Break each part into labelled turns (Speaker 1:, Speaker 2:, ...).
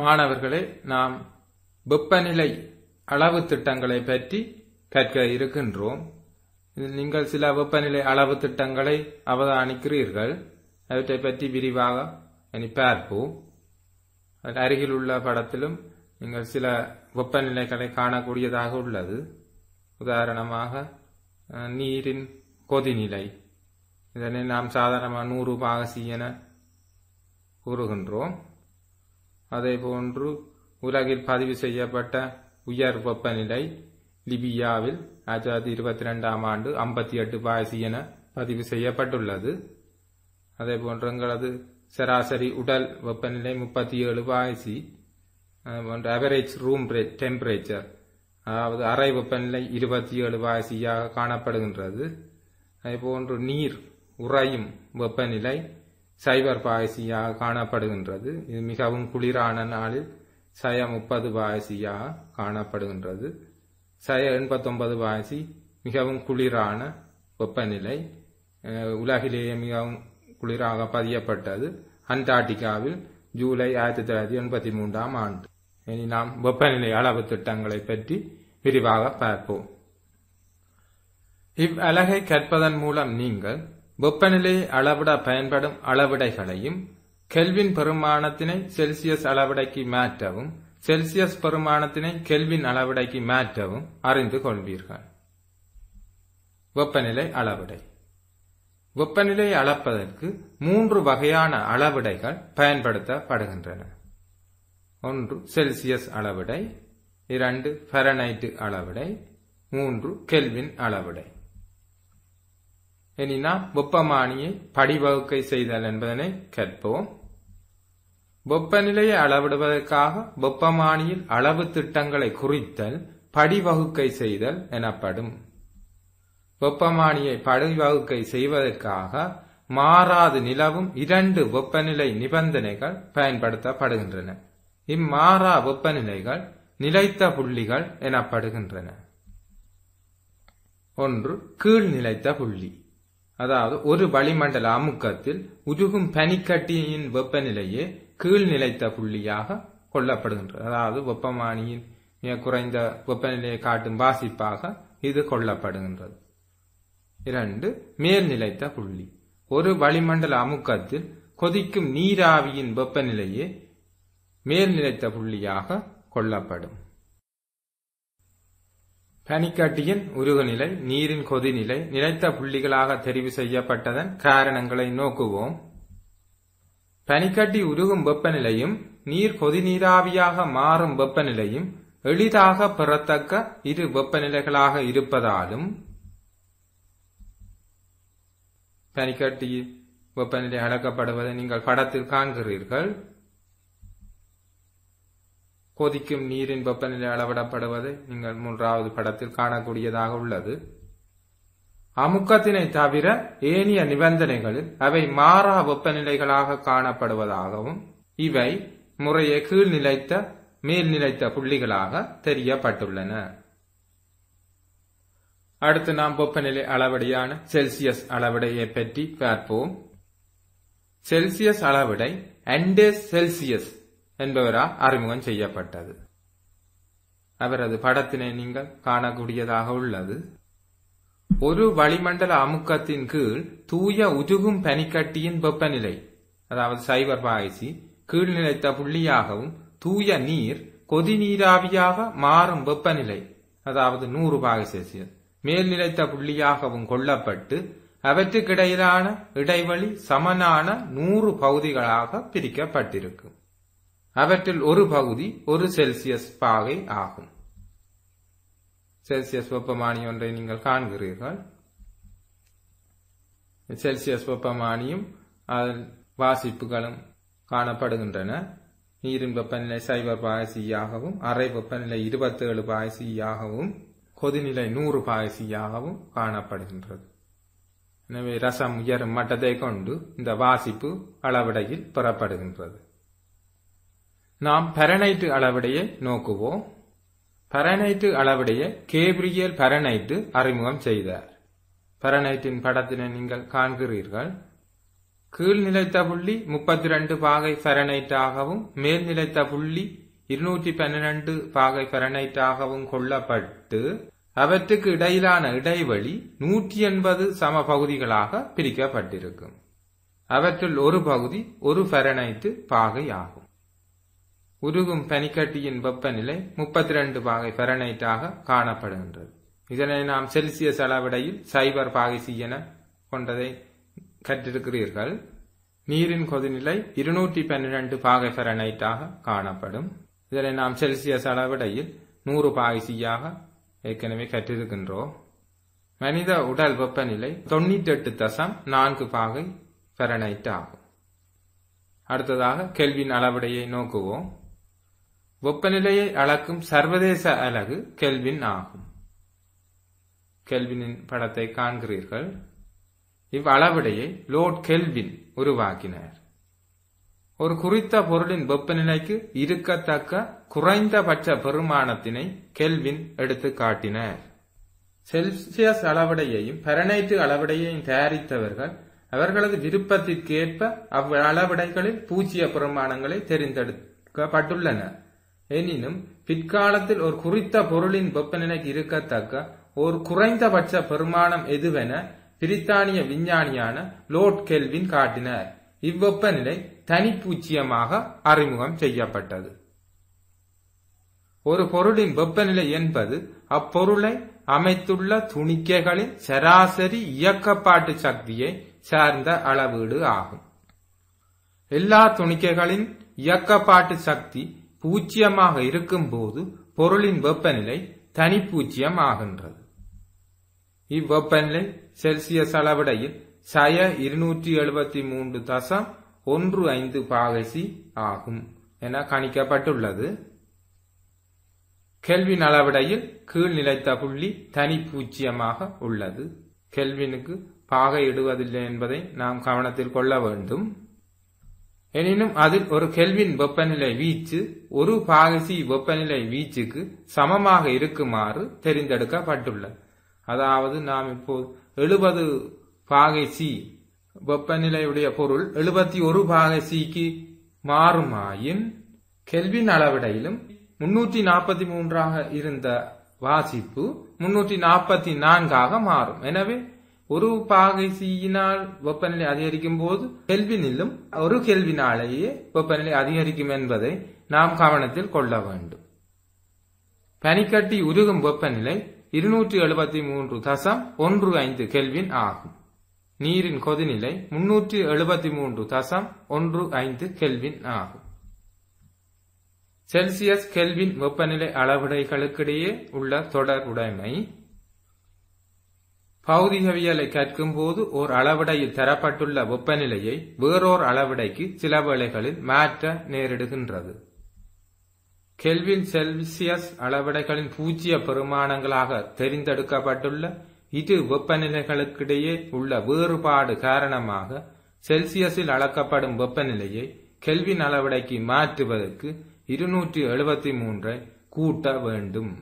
Speaker 1: மாணவர்களே நாம் வெப்பநிலை அளவு திட்டங்களை பற்றி கற்க இருக்கின்றோம் நீங்கள் சில வெப்பநிலை அளவு திட்டங்களை அவதானிக்கிறீர்கள் அவற்றை பற்றி விரிவாக இனி பார்ப்போம் அருகில் உள்ள படத்திலும் நீங்கள் சில வெப்பநிலைகளை காணக்கூடியதாக உள்ளது உதாரணமாக நீரின் கொதிநிலை இதனை நாம் சாதாரணமாக நூறு பாகசி என கூறுகின்றோம் போன்று உலகில் பதிவு செய்யப்பட்ட உயர் வெப்பநிலை லிபியாவில் ஆயிரத்தி இருபத்தி ரெண்டாம் ஆண்டு ஐம்பத்தி எட்டு பாய்சி என பதிவு செய்யப்பட்டுள்ளது அதே போன்று எங்களது சராசரி உடல் வெப்பநிலை முப்பத்தி ஏழு பாய்சி அவரேஜ் ரூம் டெம்பரேச்சர் அதாவது அறை வெப்பநிலை இருபத்தி ஏழு பாய்சியாக காணப்படுகின்றது அதே போன்று நீர் உறையும் வெப்பநிலை சைபர் பாயசியாக காணப்படுகின்றது இது மிகவும் குளிரான நாளில் சய முப்பது பாயசியாக காணப்படுகின்றது சய எண்பத்தொன்பது பாயசி மிகவும் குளிரான வெப்பநிலை உலகிலேயே மிகவும் குளிராக பதியப்பட்டது அண்டார்டிகாவில் ஜூலை ஆயிரத்தி தொள்ளாயிரத்தி எண்பத்தி மூன்றாம் ஆண்டு இனி நாம் வெப்பநிலை அளவு திட்டங்களை பற்றி விரிவாக பார்ப்போம் இவ்வலகை கற்பதன் மூலம் நீங்கள் வெப்பநிலை அளவிட பயன்படும் அளவிடைகளையும் கெல்வின் பெருமானத்தினை செல்சியஸ் அளவிடைக்கு மாற்றவும் செல்சியஸ் பெருமானத்தினை கெல்வின் அளவிடைக்கு மாற்றவும் அறிந்து கொள்வீர்கள் வெப்பநிலை அளவிடை வெப்பநிலை அளப்பதற்கு மூன்று வகையான அளவிடைகள் பயன்படுத்தப்படுகின்றன ஒன்று செல்சியஸ் அளவிடை இரண்டு பெரனைட்டு அளவிடை மூன்று கெல்வின் அளவிடை எனினா வெப்பமானியை படிவகுக்கை செய்தல் என்பதனை கேட்போம் வெப்பநிலையை அளவிடுவதற்காக வெப்பமானியில் அளவு திட்டங்களை குறித்தல் படிவகுக்கை செய்தல் எனப்படும் வெப்பமானியை படிவகுக்கை செய்வதற்காக மாறாது நிலவும் இரண்டு வெப்பநிலை நிபந்தனைகள் பயன்படுத்தப்படுகின்றன இம்மாறா வெப்பநிலைகள் நிலைத்த புள்ளிகள் எனப்படுகின்றன ஒன்று கீழ் நிலைத்த புள்ளி அதாவது ஒரு வளிமண்டல அமுக்கத்தில் உருகும் பனிக்கட்டியின் வெப்பநிலையே கீழ்நிலைத்த புள்ளியாக கொள்ளப்படுகின்றது அதாவது வெப்பமானியின் மிக குறைந்த வெப்பநிலையை காட்டும் வாசிப்பாக இது கொள்ளப்படுகின்றது இரண்டு மேல்நிலைத்த புள்ளி ஒரு வளிமண்டல அமுக்கத்தில் கொதிக்கும் நீராவியின் வெப்பநிலையே மேல்நிலைத்த புள்ளியாக கொள்ளப்படும் பனிக்கட்டியின் உருகுநிலை நீரின் கொதிநிலை நிலைத்த புள்ளிகளாக தெரிவு செய்யப்பட்டதன் காரணங்களை நோக்குவோம் பனிக்கட்டி உருகும் வெப்பநிலையும் நீர் கொதிநீராவியாக மாறும் வெப்பநிலையும் எளிதாக பெறத்தக்க இரு வெப்பநிலைகளாக இருப்பதாலும் பனிக்கட்டி வெப்பநிலை அளக்கப்படுவதை நீங்கள் படத்தில் காண்கிறீர்கள் கொதிக்கும் நீரின் வெப்பநிலை அளவிடப்படுவது நீங்கள் மூன்றாவது படத்தில் காணக்கூடியதாக உள்ளது அமுக்கத்தினை தவிர ஏனிய நிபந்தனைகளில் அவை மாறா வெப்பநிலைகளாக காணப்படுவதாகவும் இவை முறையே கீழ்நிலைத்த மேல்நிலைத்த புள்ளிகளாக தெரியப்பட்டுள்ளன அடுத்து நாம் வெப்பநிலை அளவடையான செல்சியஸ் அளவடையை பற்றி பார்ப்போம் செல்சியஸ் அளவடை அண்டே செல்சியஸ் என்பவரால் அறிமுகம் செய்யப்பட்டது அவரது படத்தினை நீங்கள் காணக்கூடியதாக உள்ளது ஒரு வளிமண்டல அமுக்கத்தின் கீழ் தூய உதுகும் பனிக்கட்டியின் வெப்பநிலை அதாவது சைபர் பாய்சி கீழ் நிலைத்த புள்ளியாகவும் தூய நீர் கொதிநீராவியாக மாறும் வெப்பநிலை அதாவது நூறு பாகை மேல்நிலைத்த மேல் நிலைத்த புள்ளியாகவும் கொள்ளப்பட்டு அவற்றுக்கிடையிலான இடைவெளி சமனான நூறு பகுதிகளாக பிரிக்கப்பட்டிருக்கும் அவற்றில் ஒரு பகுதி ஒரு செல்சியஸ் பாகை ஆகும் செல்சியஸ் வெப்பமானி ஒன்றை நீங்கள் காண்கிறீர்கள் செல்சியஸ் வெப்பமானியும் அதன் வாசிப்புகளும் காணப்படுகின்றன நீரின் வெப்பநிலை சைபர் பாயசியாகவும் அரை வெப்பநிலை இருபத்தேழு பாயசியாகவும் கொதிநிலை நூறு பாயசியாகவும் காணப்படுகின்றது எனவே ரசம் உயரும் மட்டத்தை கொண்டு இந்த வாசிப்பு அளவிடையில் பெறப்படுகின்றது நாம் பரனைட்டு அளவடையை நோக்குவோம் பரனைட்டு அளவடையை கேப்ரியல் பரனைட்டு அறிமுகம் செய்தார் பரனைட்டின் படத்தினை நீங்கள் காண்கிறீர்கள் கீழ் நிலைத்த புள்ளி முப்பத்தி ரெண்டு பாகை பரனைட்டாகவும் மேல் நிலைத்த புள்ளி இருநூற்றி பன்னிரண்டு பாகை பரனைட்டாகவும் கொள்ளப்பட்டு அவற்றுக்கு இடையிலான இடைவெளி நூற்றி எண்பது சம பகுதிகளாக பிரிக்கப்பட்டிருக்கும் அவற்றுள் ஒரு பகுதி ஒரு பரனைட்டு பாகை ஆகும் உருகும் பனிக்கட்டியின் வெப்பநிலை முப்பத்தி ரெண்டு பாகை பெரனைட்டாக காணப்படுகின்றது இதனை நாம் செல்சிய செலவிடையில் சைபர் பாகிசி என கொண்டதை கற்றிருக்கிறீர்கள் நீரின் கொதிநிலை இருநூற்றி பன்னிரண்டு பாகை பெரனைட்டாக காணப்படும் இதனை நாம் செல்சிய செலவிடையில் நூறு பாகைசியாக ஏற்கனவே கற்றிருக்கின்றோம் மனித உடல் வெப்பநிலை தொண்ணூற்றி எட்டு தசம் நான்கு பாகை பெரனைட் ஆகும் அடுத்ததாக கெல்வின் அளவிடையை நோக்குவோம் வெப்பநிலையை அளக்கும் சர்வதேச அலகு கெல்வின் ஆகும் கெல்வினின் படத்தை காண்கிறீர்கள் இவ்வளவிடையை லோர்ட் கெல்வின் உருவாக்கினார் ஒரு குறித்த பொருளின் வெப்பநிலைக்கு இருக்கத்தக்க குறைந்தபட்ச பெருமானத்தினை கெல்வின் எடுத்து காட்டினார் செல்சியஸ் அளவடையையும் பெரனைட்டு அளவடையையும் தயாரித்தவர்கள் அவர்களது விருப்பத்திற்கேற்ப அவ்வளவிடைகளில் பூஜ்ஜிய பிரமாணங்களை தெரிந்தெடுக்கப்பட்டுள்ளன எனினும் பிற்காலத்தில் ஒரு குறித்த பொருளின் வெப்பநிலைக்கு இருக்கத்தக்க ஒரு குறைந்தபட்ச பெருமானம் எதுவென பிரித்தானிய விஞ்ஞானியான லோட் கெல்வின் காட்டினார் இவ்வெப்பநிலை தனிப்பூச்சியமாக அறிமுகம் செய்யப்பட்டது ஒரு பொருளின் வெப்பநிலை என்பது அப்பொருளை அமைத்துள்ள துணிக்கைகளின் சராசரி இயக்கப்பாட்டு சக்தியை சார்ந்த அளவீடு ஆகும் எல்லா துணிக்கைகளின் இயக்கப்பாட்டு சக்தி பூச்சியமாக இருக்கும்போது பொருளின் வெப்பநிலை தனிப்பூச்சியம் ஆகின்றது இவ்வெப்பநிலை செல்சியஸ் அளவிடையில் சய இருநூற்றி எழுபத்தி மூன்று தசம் ஒன்று ஐந்து பாகசி ஆகும் என கணிக்கப்பட்டுள்ளது கெல்வின் அளவிடையில் கீழ் நிலைத்த புள்ளி தனி பூச்சியமாக உள்ளது கெல்வினுக்கு பாகை இடுவதில்லை என்பதை நாம் கவனத்தில் கொள்ள வேண்டும் எனினும் அதில் ஒரு கெல்வின் வெப்பநிலை வீச்சு ஒரு பாகசி வெப்பநிலை வீச்சுக்கு சமமாக இருக்குமாறு தெரிந்தெடுக்கப்பட்டுள்ளது அதாவது நாம் இப்போது எழுபது பாகசி வெப்பநிலையுடைய பொருள் எழுபத்தி ஒரு பாகசிக்கு மாறுமாயின் கெல்வின் அளவிடையிலும் முன்னூற்றி நாற்பத்தி மூன்றாக இருந்த வாசிப்பு முன்னூற்றி நாற்பத்தி நான்காக மாறும் எனவே ஒரு பாகை சீயினால் வெப்பநிலை அதிகரிக்கும் போது கெல்வினிலும் ஒரு கெல்வினாலேயே வெப்பநிலை அதிகரிக்கும் என்பதை நாம் கவனத்தில் கொள்ள வேண்டும் பனிக்கட்டி உருகும் வெப்பநிலை இருநூற்றி எழுபத்தி மூன்று தசம் ஒன்று ஐந்து கெல்வின் ஆகும் நீரின் கொதிநிலை முன்னூற்றி எழுபத்தி மூன்று தசம் ஒன்று ஐந்து கெல்வின் ஆகும் செல்சியஸ் கெல்வின் வெப்பநிலை அளவுடைகளுக்கிடையே உள்ள தொடர்புடைமை பௌதிகவியலை கற்கும் போது ஓர் அளவிடையில் தரப்பட்டுள்ள வெப்பநிலையை வேறோர் அளவிடைக்கு சில வேளைகளில் மாற்ற நேரிடுகின்றது கெல்வின் செல்சியஸ் அளவிடைகளின் பூஜ்ய பெருமானங்களாக தெரிந்தெடுக்கப்பட்டுள்ள இரு வெப்பநிலைகளுக்கிடையே உள்ள வேறுபாடு காரணமாக செல்சியஸில் அளக்கப்படும் வெப்பநிலையை கெல்வின் அளவடைக்கு மாற்றுவதற்கு இருநூற்றி எழுபத்தி மூன்றை கூட்ட வேண்டும்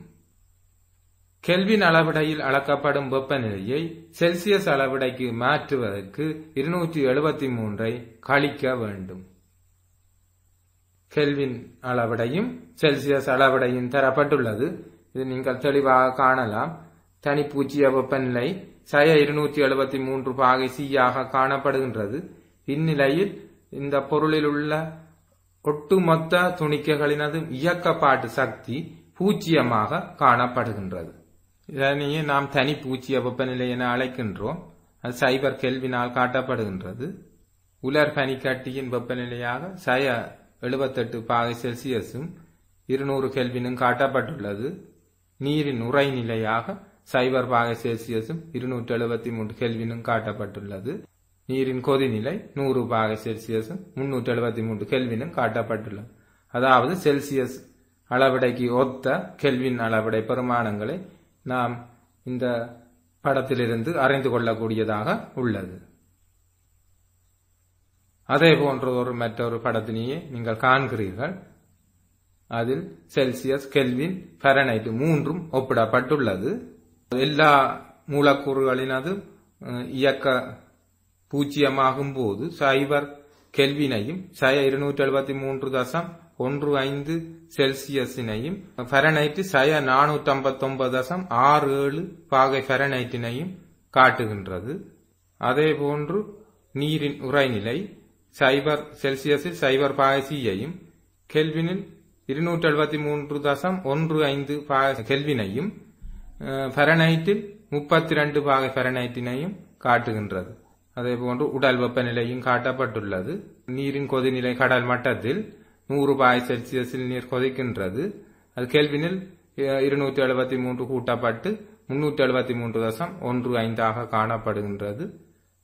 Speaker 1: கெல்வின் அளவிடையில் அளக்கப்படும் வெப்பநிலையை செல்சியஸ் அளவிடைக்கு மாற்றுவதற்கு இருநூற்றி எழுபத்தி மூன்றை கழிக்க வேண்டும் கெல்வின் அளவிடையும் செல்சியஸ் அளவிடையும் தரப்பட்டுள்ளது இது நீங்கள் தெளிவாக காணலாம் தனிப்பூச்சிய வெப்பநிலை சய இருநூற்றி எழுபத்தி மூன்று பாகை சியாக காணப்படுகின்றது இந்நிலையில் இந்த பொருளில் உள்ள ஒட்டுமொத்த துணிக்கைகளினதும் இயக்கப்பாட்டு சக்தி பூச்சியமாக காணப்படுகின்றது இதனையே நாம் தனி பூச்சிய வெப்பநிலை என அழைக்கின்றோம் அது சைபர் கெல்வினால் காட்டப்படுகின்றது உலர் பனிக்கட்டியின் வெப்பநிலையாக சய எழுபத்தெட்டு பாகை செல்சியஸும் இருநூறு கெல்வினும் காட்டப்பட்டுள்ளது நீரின் உரைநிலையாக சைபர் பாகை செல்சியஸும் இருநூற்றி எழுபத்தி மூன்று கெல்வினும் காட்டப்பட்டுள்ளது நீரின் கொதிநிலை நூறு பாகை செல்சியஸும் முன்னூற்றி எழுபத்தி மூன்று கெல்வினும் காட்டப்பட்டுள்ளது அதாவது செல்சியஸ் அளவிடைக்கு ஒத்த கெல்வின் அளவிடை பெருமானங்களை நாம் இந்த படத்திலிருந்து அறிந்து கொள்ளக்கூடியதாக உள்ளது அதே போன்ற ஒரு மற்றொரு படத்தினையே நீங்கள் காண்கிறீர்கள் அதில் செல்சியஸ் கெல்வின் ஃபெரனைட் மூன்றும் ஒப்பிடப்பட்டுள்ளது எல்லா மூலக்கூறுகளினது இயக்க பூஜ்ஜியமாகும் போது சைபர் கெல்வினையும் இருநூற்றி எழுபத்தி மூன்று தசம் ஒன்று ஐந்து செல்சியஸினையும் ஃபெரனைட்டு சய நானூற்றி ஐம்பத்தொன்பது தசம் ஆறு ஏழு பாகை ஃபெரனைட்டினையும் காட்டுகின்றது அதே போன்று நீரின் உறைநிலை சைபர் செல்சியஸில் சைபர் பாகசியையும் கெல்வினில் இருநூற்றி எழுபத்தி மூன்று தசம் ஒன்று ஐந்து கெல்வினையும் ஃபெரனைட்டில் முப்பத்தி ரெண்டு பாகை ஃபெரனைட்டினையும் காட்டுகின்றது அதே போன்று உடல் வெப்பநிலையும் காட்டப்பட்டுள்ளது நீரின் கொதிநிலை கடல் மட்டத்தில் நூறு நூறுபாய் செல்சியஸில் நீர் கொதிக்கின்றது அது கேள்வினில் இருநூற்றி எழுபத்தி மூன்று கூட்டப்பட்டு முன்னூற்றி எழுபத்தி மூன்று தசம் ஒன்று ஐந்தாக காணப்படுகின்றது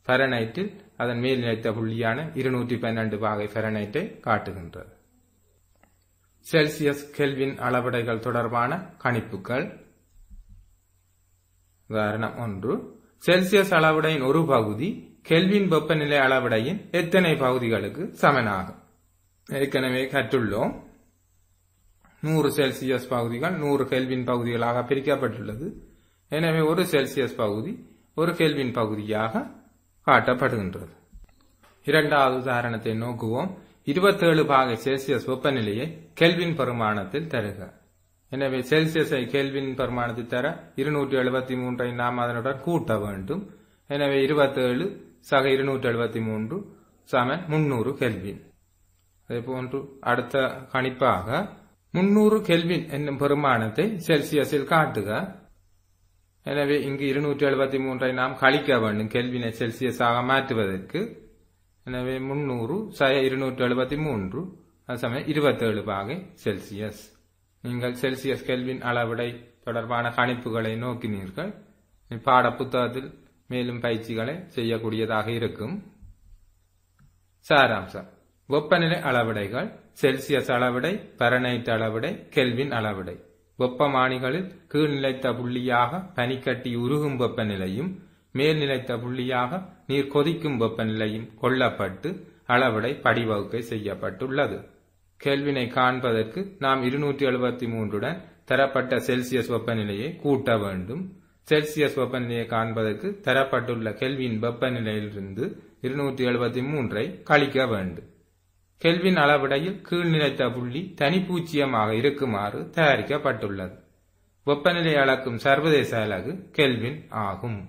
Speaker 1: ஃபெரனைட்டில் அதன் மேல் புள்ளியான இருநூற்றி பன்னெண்டு பாகை ஃபெரனைட்டை காட்டுகின்றது செல்சியஸ் கெல்வின் அளவிடைகள் தொடர்பான கணிப்புகள் உதாரணம் ஒன்று செல்சியஸ் அளவுடையின் ஒரு பகுதி கெல்வின் வெப்பநிலை அளவிடையின் எத்தனை பகுதிகளுக்கு சமனாகும் ஏற்கனவே கற்றுள்ளோம் நூறு செல்சியஸ் பகுதிகள் நூறு கெல்வின் பகுதிகளாக பிரிக்கப்பட்டுள்ளது எனவே ஒரு செல்சியஸ் பகுதி ஒரு கெல்வின் பகுதியாக காட்டப்படுகின்றது இரண்டாவது உதாரணத்தை நோக்குவோம் இருபத்தேழு பாக செல்சியஸ் வெப்பநிலையை கெல்வின் பருமாணத்தில் தருக எனவே செல்சியஸை கெல்வின் பருமாணத்தில் தர இருநூற்றி எழுபத்தி மூன்றை நாம் அதனுடன் கூட்ட வேண்டும் எனவே இருபத்தேழு சக இருநூற்றி எழுபத்தி மூன்று சம முன்னூறு கெல்வின் அதேபோன்று அடுத்த கணிப்பாக முன்னூறு கெல்வின் என்னும் பெருமானத்தை செல்சியஸில் காட்டுக எனவே இங்கு இருநூற்றி எழுபத்தி மூன்றை நாம் கழிக்க வேண்டும் கெல்வினை செல்சியஸாக மாற்றுவதற்கு எனவே முன்னூறு சய இருநூற்றி எழுபத்தி மூன்று அசமயம் இருபத்தேழு பாகை செல்சியஸ் நீங்கள் செல்சியஸ் கெல்வின் அளவிடை தொடர்பான கணிப்புகளை நோக்கினீர்கள் பாட புத்தகத்தில் மேலும் பயிற்சிகளை செய்யக்கூடியதாக இருக்கும் சாராம்சம் வெப்பநிலை அளவிடைகள் செல்சியஸ் அளவிடை பரனைட் அளவிடை கெல்வின் அளவிடை வெப்பமானிகளில் கீழ்நிலைத்த புள்ளியாக பனிக்கட்டி உருகும் வெப்பநிலையும் மேல்நிலைத்த புள்ளியாக நீர் கொதிக்கும் வெப்பநிலையும் கொள்ளப்பட்டு அளவிடை படிவகுக்கை செய்யப்பட்டுள்ளது கேள்வினை காண்பதற்கு நாம் இருநூற்றி எழுபத்தி மூன்றுடன் தரப்பட்ட செல்சியஸ் வெப்பநிலையை கூட்ட வேண்டும் செல்சியஸ் வெப்பநிலையை காண்பதற்கு தரப்பட்டுள்ள கெல்வியின் வெப்பநிலையிலிருந்து இருநூற்றி எழுபத்தி மூன்றை கழிக்க வேண்டும் கெல்வின் அளவிடையில் கீழ்நிலைத்த புள்ளி தனிப்பூச்சியமாக இருக்குமாறு தயாரிக்கப்பட்டுள்ளது வெப்பநிலை அளக்கும் சர்வதேச அலகு கெல்வின் ஆகும்